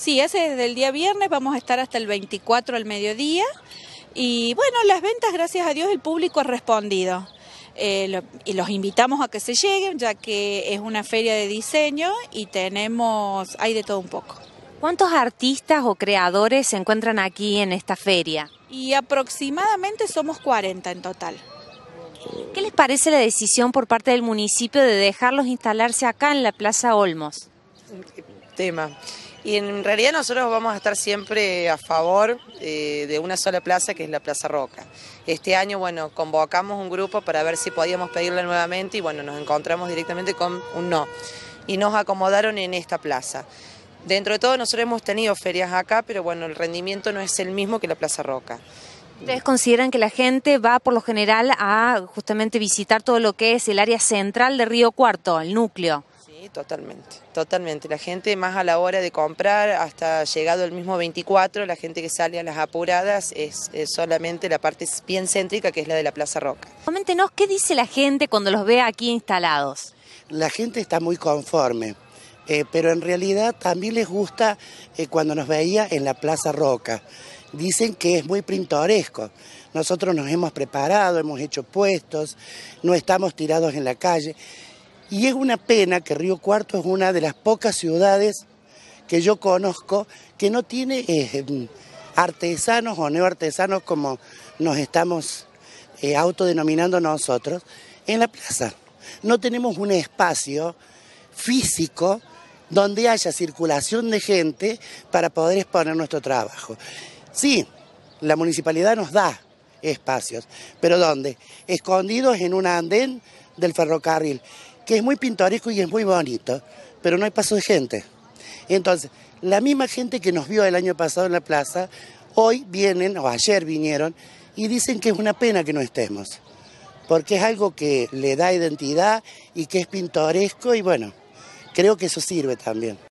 Sí, ese desde el día viernes, vamos a estar hasta el 24 al mediodía y bueno, las ventas, gracias a Dios, el público ha respondido. Eh, y los invitamos a que se lleguen, ya que es una feria de diseño y tenemos, hay de todo un poco. ¿Cuántos artistas o creadores se encuentran aquí en esta feria? Y aproximadamente somos 40 en total. ¿Qué les parece la decisión por parte del municipio de dejarlos instalarse acá en la Plaza Olmos? Tema y en realidad nosotros vamos a estar siempre a favor eh, de una sola plaza, que es la Plaza Roca. Este año, bueno, convocamos un grupo para ver si podíamos pedirla nuevamente y bueno, nos encontramos directamente con un no. Y nos acomodaron en esta plaza. Dentro de todo, nosotros hemos tenido ferias acá, pero bueno, el rendimiento no es el mismo que la Plaza Roca. ¿Ustedes consideran que la gente va por lo general a justamente visitar todo lo que es el área central de Río Cuarto, el núcleo? totalmente, totalmente. La gente más a la hora de comprar, hasta llegado el mismo 24, la gente que sale a las apuradas es, solamente la parte bien céntrica que es la de la Plaza Roca. Coméntenos, ¿qué dice la gente cuando los ve aquí instalados? La gente está muy conforme. Eh, pero en realidad también les gusta eh, cuando nos veía en la Plaza Roca. Dicen que es muy pintoresco. Nosotros nos hemos preparado, hemos hecho puestos, no estamos tirados en la calle. Y es una pena que Río Cuarto es una de las pocas ciudades que yo conozco que no tiene eh, artesanos o neoartesanos como nos estamos eh, autodenominando nosotros en la plaza. No tenemos un espacio físico donde haya circulación de gente para poder exponer nuestro trabajo. Sí, la municipalidad nos da espacios, pero ¿dónde? Escondidos en un andén del ferrocarril que es muy pintoresco y es muy bonito, pero no hay paso de gente. Entonces, la misma gente que nos vio el año pasado en la plaza, hoy vienen, o ayer vinieron, y dicen que es una pena que no estemos, porque es algo que le da identidad y que es pintoresco y bueno, creo que eso sirve también.